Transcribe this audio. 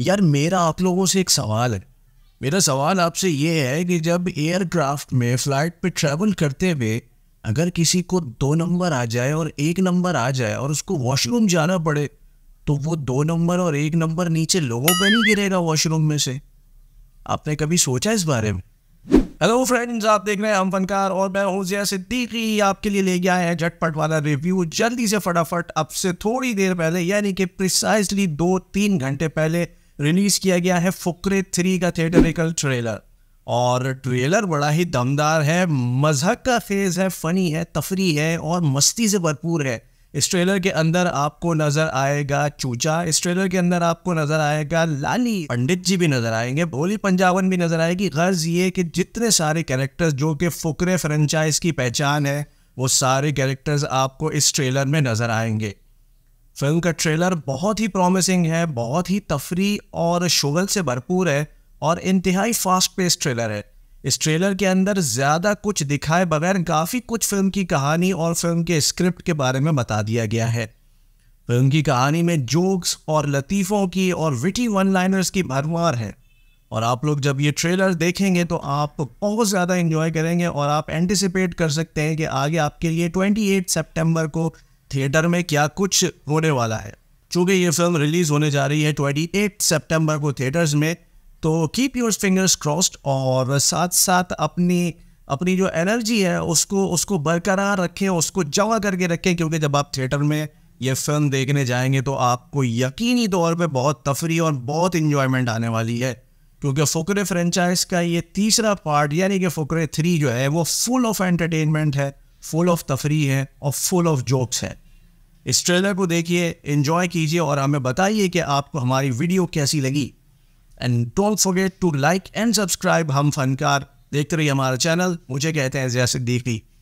यार मेरा आप लोगों से एक सवाल है मेरा सवाल आपसे ये है कि जब एयरक्राफ्ट में फ़्लाइट पे ट्रैवल करते हुए अगर किसी को दो नंबर आ जाए और एक नंबर आ जाए और उसको वॉशरूम जाना पड़े तो वो दो नंबर और एक नंबर नीचे लोगों पर नहीं गिरेगा वॉशरूम में से आपने कभी सोचा इस बारे में हेलो फ्रेंड्स आप देख रहे हैं हम फनकार और मैं हूं जिया सिद्दीकी आपके लिए ले गया है झटपट वाला रिव्यू जल्दी से फटाफट अब से थोड़ी देर पहले यानी कि प्रिसाइसली दो तीन घंटे पहले रिलीज किया गया है फुकरे थ्री का थिएटरिकल ट्रेलर और ट्रेलर बड़ा ही दमदार है मजहक का फेज है फनी है तफरी है और मस्ती से भरपूर है इस ट्रेलर के अंदर आपको नजर आएगा चूचा इस ट्रेलर के अंदर आपको नजर आएगा लाली पंडित जी भी नजर आएंगे भोली पंजावन भी नजर आएगी गर्ज ये कि जितने सारे कैरेक्टर्स जो कि फुकरे फ्रेंचाइज की पहचान है वो सारे कैरेक्टर्स आपको इस ट्रेलर में नजर आएंगे फिल्म का ट्रेलर बहुत ही प्रॉमिसिंग है बहुत ही तफरी और शोगल से भरपूर है और इंतहाई फास्ट पेस ट्रेलर है इस ट्रेलर के अंदर ज़्यादा कुछ दिखाए बगैर काफ़ी कुछ फिल्म की कहानी और फिल्म के स्क्रिप्ट के बारे में बता दिया गया है फिल्म की कहानी में जोक्स और लतीफ़ों की और विटी वन लाइनर्स की भरमार है और आप लोग जब ये ट्रेलर देखेंगे तो आप बहुत ज़्यादा इन्जॉय करेंगे और आप एंटिसिपेट कर सकते हैं कि आगे आपके लिए ट्वेंटी सितंबर को थिएटर में क्या कुछ होने वाला है चूँकि ये फिल्म रिलीज़ होने जा रही है ट्वेंटी एट सेप्टेम्बर को थिएटर्स में तो कीप योर फिंगर्स क्रॉस्ड और साथ साथ अपनी अपनी जो एनर्जी है उसको उसको बरकरार रखें उसको जमा करके रखें क्योंकि जब आप थिएटर में ये फिल्म देखने जाएंगे तो आपको यकीनी तौर पे बहुत तफरी और बहुत इन्जॉयमेंट आने वाली है क्योंकि फोकरे फ्रेंचाइज का ये तीसरा पार्ट यानी कि फोकरे थ्री जो है वो फुल ऑफ एंटरटेनमेंट है फुल ऑफ तफरी है और फुल ऑफ जोक्स है इस ट्रेलर को देखिए इंजॉय कीजिए और हमें बताइए कि आपको हमारी वीडियो कैसी लगी and don't forget to like and subscribe हम फनकार देखते रहिए हमारा चैनल मुझे कहते हैं जैसे ली